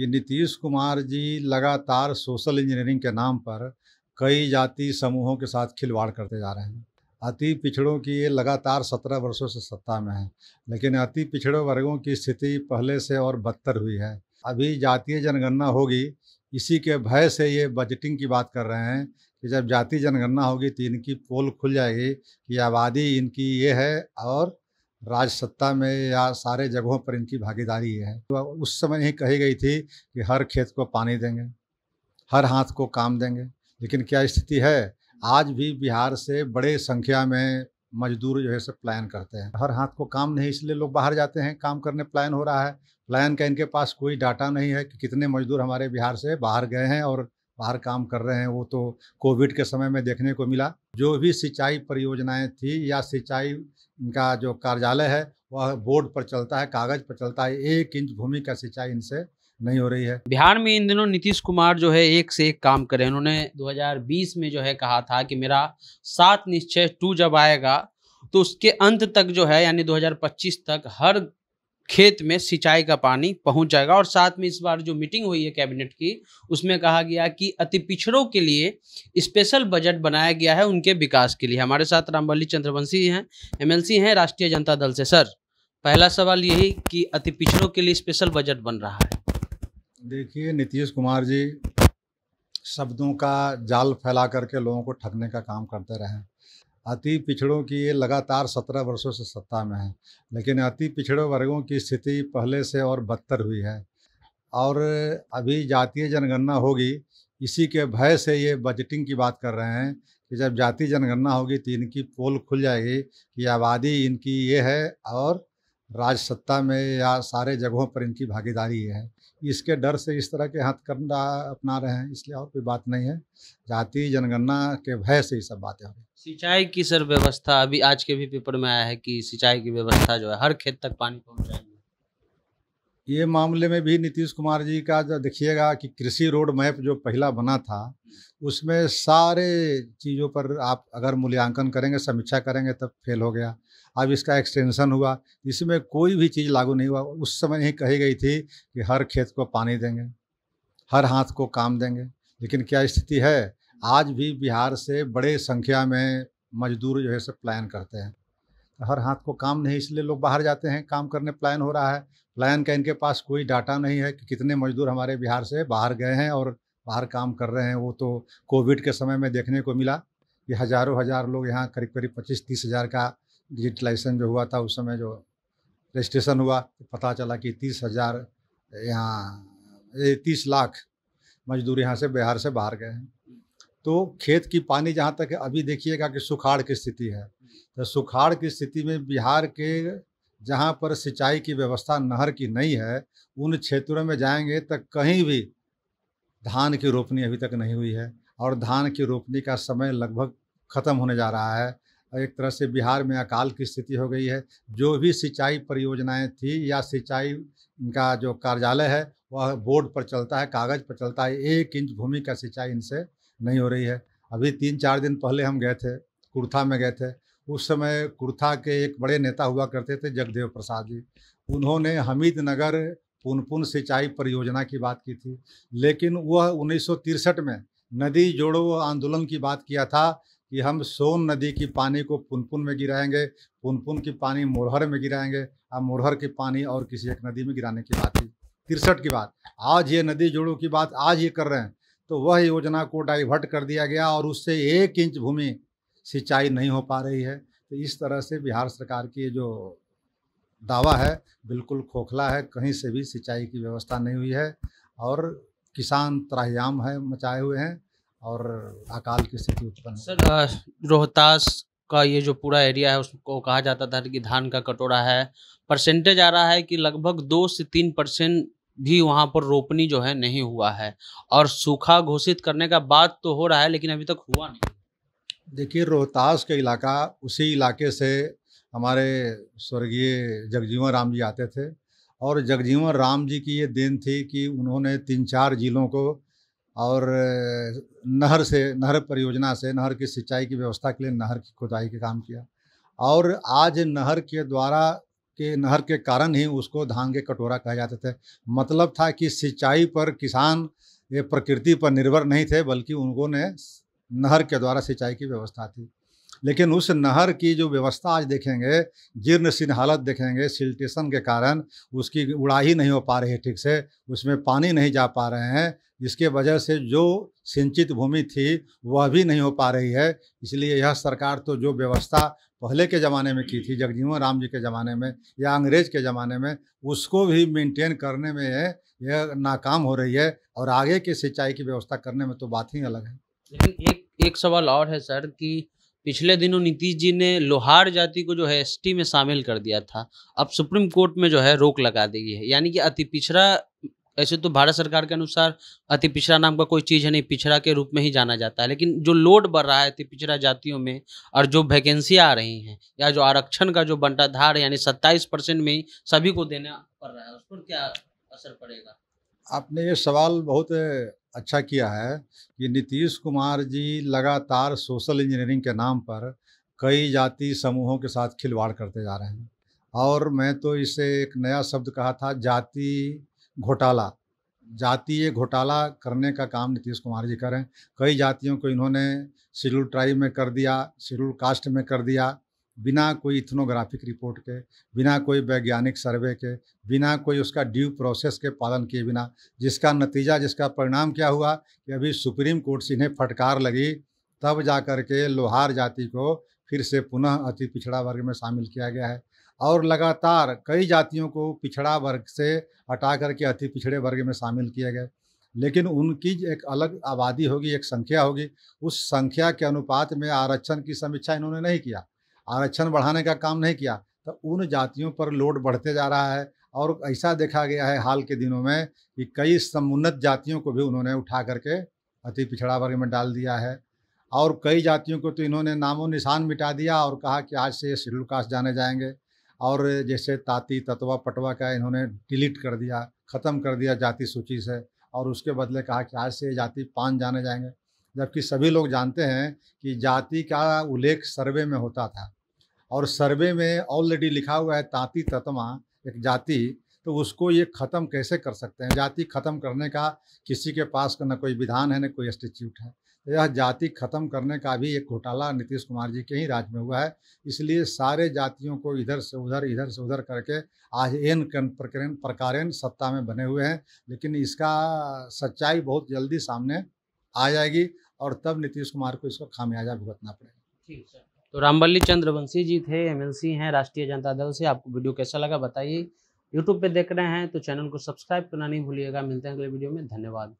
कि नीतीश कुमार जी लगातार social engineering के नाम पर कई जाति समूहों के साथ खिलवाड़ करते जा रहे हैं अति पिछड़ों की ये लगातार सत्रह वर्षों से सत्ता में है लेकिन अति पिछड़े वर्गों की स्थिति पहले से और बदतर हुई है अभी जातीय जनगणना होगी इसी के भय से ये बजटिंग की बात कर रहे हैं कि जब जाति जनगणना होगी तो इनकी पोल खुल जाएगी कि आबादी इनकी ये है और राजसत्ता में या सारे जगहों पर इनकी भागीदारी है तो उस समय ही कही गई थी कि हर खेत को पानी देंगे हर हाथ को काम देंगे लेकिन क्या स्थिति है आज भी बिहार से बड़े संख्या में मजदूर जो है सब प्लान करते हैं हर हाथ को काम नहीं इसलिए लोग बाहर जाते हैं काम करने प्लान हो रहा है प्लान का इनके पास कोई डाटा नहीं है कि कितने मजदूर हमारे बिहार से बाहर गए हैं और बाहर काम कर रहे हैं वो तो कोविड के समय में देखने को मिला जो भी सिंचाई परियोजनाएं थी या सिंचाई इनका जो कार्यालय है वह बोर्ड पर चलता है कागज पर चलता है एक इंच भूमि का सिंचाई इनसे नहीं हो रही है बिहार में इन दिनों नीतीश कुमार जो है एक से एक काम करे उन्होंने 2020 में जो है कहा था कि मेरा सात निश्चय टू जब आएगा तो उसके अंत तक जो है यानी 2025 तक हर खेत में सिंचाई का पानी पहुंच जाएगा और साथ में इस बार जो मीटिंग हुई है कैबिनेट की उसमें कहा गया कि अति पिछड़ों के लिए स्पेशल बजट बनाया गया है उनके विकास के लिए हमारे साथ रामबली चंद्रवंशी हैं एमएलसी हैं राष्ट्रीय जनता दल से सर पहला सवाल यही कि अति पिछड़ों के लिए स्पेशल बजट बन रहा है देखिए नीतीश कुमार जी शब्दों का जाल फैला करके लोगों को ठगने का काम करते रहे अति पिछड़ों की ये लगातार सत्रह वर्षों से सत्ता में है लेकिन अति पिछड़े वर्गों की स्थिति पहले से और बदतर हुई है और अभी जातीय जनगणना होगी इसी के भय से ये बजटिंग की बात कर रहे हैं कि जब जाति जनगणना होगी तो इनकी पोल खुल जाएगी कि आबादी इनकी ये है और राज सत्ता में या सारे जगहों पर इनकी भागीदारी है इसके डर से इस तरह के हाथ अपना रहे हैं इसलिए और कोई बात नहीं है जाति जनगणना के भय से ये सब बातें हो रही सिंचाई की सर व्यवस्था अभी आज के भी पेपर में आया है कि सिंचाई की व्यवस्था जो है हर खेत तक पानी पहुँचाएगी ये मामले में भी नीतीश कुमार जी का जो देखिएगा कि कृषि रोड मैप जो पहला बना था उसमें सारे चीज़ों पर आप अगर मूल्यांकन करेंगे समीक्षा करेंगे तब फेल हो गया अब इसका एक्सटेंशन हुआ इसमें कोई भी चीज़ लागू नहीं हुआ उस समय ही कही गई थी कि हर खेत को पानी देंगे हर हाथ को काम देंगे लेकिन क्या स्थिति है आज भी बिहार से बड़े संख्या में मजदूर जो है सब प्लान करते हैं हर हाथ को काम नहीं इसलिए लोग बाहर जाते हैं काम करने प्लान हो रहा है लायन का इनके पास कोई डाटा नहीं है कि कितने मजदूर हमारे बिहार से बाहर गए हैं और बाहर काम कर रहे हैं वो तो कोविड के समय में देखने को मिला कि हज़ारों हज़ार लोग यहाँ करीब करीब पच्चीस तीस हज़ार का डिजिटलाइजेशन जो हुआ था उस समय जो रजिस्ट्रेशन हुआ तो पता चला कि तीस हज़ार यहाँ तीस लाख मजदूर यहाँ से बिहार से बाहर गए हैं तो खेत की पानी जहाँ तक अभी देखिएगा कि सुखाड़ की स्थिति है तो सुखाड़ की स्थिति में बिहार के जहाँ पर सिंचाई की व्यवस्था नहर की नहीं है उन क्षेत्रों में जाएंगे तो कहीं भी धान की रोपनी अभी तक नहीं हुई है और धान की रोपनी का समय लगभग ख़त्म होने जा रहा है एक तरह से बिहार में अकाल की स्थिति हो गई है जो भी सिंचाई परियोजनाएं थी या सिंचाई का जो कार्यालय है वह बोर्ड पर चलता है कागज़ पर चलता है एक इंच भूमि का सिंचाई इनसे नहीं हो रही है अभी तीन चार दिन पहले हम गए थे कुर्था में गए थे उस समय कुर्था के एक बड़े नेता हुआ करते थे जगदेव प्रसाद जी उन्होंने हमीद नगर पुनपुन सिंचाई परियोजना की बात की थी लेकिन वह उन्नीस में नदी जोड़ो आंदोलन की बात किया था कि हम सोन नदी की पानी को पुनपुन में गिराएंगे पुनपुन की पानी मोरहर में गिराएंगे और मोरहर की पानी और किसी एक नदी में गिराने की बात थी तिरसठ की बात आज ये नदी जोड़ो की बात आज ये कर रहे हैं तो वह योजना को डाइवर्ट कर दिया गया और उससे एक इंच भूमि सिंचाई नहीं हो पा रही है तो इस तरह से बिहार सरकार की जो दावा है बिल्कुल खोखला है कहीं से भी सिंचाई की व्यवस्था नहीं हुई है और किसान त्राहयाम है मचाए हुए हैं और अकाल की स्थिति उत्पन्न सर रोहतास का ये जो पूरा एरिया है उसको कहा जाता था कि धान का कटोरा है परसेंटेज आ रहा है कि लगभग दो से तीन परसेंट भी वहाँ पर रोपनी जो है नहीं हुआ है और सूखा घोषित करने का बात तो हो रहा है लेकिन अभी तक हुआ नहीं देखिए रोहतास का इलाका उसी इलाके से हमारे स्वर्गीय जगजीवन राम जी आते थे और जगजीवन राम जी की ये देन थी कि उन्होंने तीन चार जिलों को और नहर से नहर परियोजना से नहर की सिंचाई की व्यवस्था के लिए नहर की खुदाई के काम किया और आज नहर के द्वारा के नहर के कारण ही उसको धान के कटोरा कहा जाते थे मतलब था कि सिंचाई पर किसान ये प्रकृति पर निर्भर नहीं थे बल्कि उनको ने नहर के द्वारा सिंचाई की व्यवस्था थी लेकिन उस नहर की जो व्यवस्था आज देखेंगे जीर्ण जीर्णशीर्ण हालत देखेंगे सिल्टेशन के कारण उसकी उड़ाही नहीं हो पा रही है ठीक से उसमें पानी नहीं जा पा रहे हैं जिसके वजह से जो सिंचित भूमि थी वह भी नहीं हो पा रही है इसलिए यह सरकार तो जो व्यवस्था पहले के ज़माने में की थी जगजीवन राम जी के ज़माने में या अंग्रेज के ज़माने में उसको भी मेंटेन करने में यह नाकाम हो रही है और आगे की सिंचाई की व्यवस्था करने में तो बात ही अलग है लेकिन एक एक सवाल और है सर कि पिछले दिनों नीतीश जी ने लोहार जाति को जो है एसटी में शामिल कर दिया था अब सुप्रीम कोर्ट में जो है रोक लगा दी है यानी कि अति पिछड़ा ऐसे तो भारत सरकार के अनुसार अति पिछड़ा नाम का कोई चीज़ है नहीं पिछड़ा के रूप में ही जाना जाता है लेकिन जो लोड बढ़ रहा है अति पिछड़ा जातियों में और जो वैकेंसियाँ आ रही हैं या जो आरक्षण का जो बंटाधार है यानी सत्ताईस परसेंट में ही सभी को देना पड़ रहा है उस पर क्या असर पड़ेगा आपने ये सवाल बहुत अच्छा किया है कि नीतीश कुमार जी लगातार सोशल इंजीनियरिंग के नाम पर कई जाति समूहों के साथ खिलवाड़ करते जा रहे हैं और मैं तो इसे एक नया शब्द कहा था जाति घोटाला जातीय घोटाला करने का काम नीतीश कुमार जी करें कई जातियों को इन्होंने शेड्यूल ट्राइब में कर दिया शेड्यूल कास्ट में कर दिया बिना कोई इथनोग्राफिक रिपोर्ट के बिना कोई वैज्ञानिक सर्वे के बिना कोई उसका ड्यू प्रोसेस के पालन किए बिना जिसका नतीजा जिसका परिणाम क्या हुआ कि अभी सुप्रीम कोर्ट से इन्हें फटकार लगी तब जा कर के लोहार जाति को फिर से पुनः अति पिछड़ा वर्ग में शामिल किया गया है और लगातार कई जातियों को पिछड़ा वर्ग से हटा करके अति पिछड़े वर्ग में शामिल किया गया लेकिन उनकी एक अलग आबादी होगी एक संख्या होगी उस संख्या के अनुपात में आरक्षण की समीक्षा इन्होंने नहीं किया आरक्षण बढ़ाने का काम नहीं किया तो उन जातियों पर लोड बढ़ते जा रहा है और ऐसा देखा गया है हाल के दिनों में कि कई समुन्नत जातियों को भी उन्होंने उठा करके अति पिछड़ा वर्ग में डाल दिया है और कई जातियों को तो इन्होंने नामो निशान मिटा दिया और कहा कि आज से ये शेड्यूल कास्ट जाने जाएंगे और जैसे ताती ततवा पटवा का इन्होंने डिलीट कर दिया ख़त्म कर दिया जाति सूची से और उसके बदले कहा कि आज से ये जाति पान जाने जाएंगे जबकि सभी लोग जानते हैं कि जाति का उल्लेख सर्वे में होता था और सर्वे में ऑलरेडी लिखा हुआ है ताती ततमा एक जाति तो उसको ये ख़त्म कैसे कर सकते हैं जाति ख़त्म करने का किसी के पास का न कोई विधान है न कोई इंस्टीट्यूट है यह जाति खत्म करने का भी एक घोटाला नीतीश कुमार जी के ही राज में हुआ है इसलिए सारे जातियों को इधर से उधर इधर से उधर करके आज एन प्रकरण प्रकारेण सत्ता में बने हुए हैं लेकिन इसका सच्चाई बहुत जल्दी सामने आ जाएगी और तब नीतीश कुमार को इसको खामियाजा भुगतना पड़ेगा ठीक है तो रामबल्ली चंद्रवंशी जी थे एमएलसी हैं राष्ट्रीय जनता दल से आपको वीडियो कैसा लगा बताइए यूट्यूब पे देख रहे हैं तो चैनल को सब्सक्राइब करना नहीं भूलिएगा मिलते हैं अगले वीडियो में धन्यवाद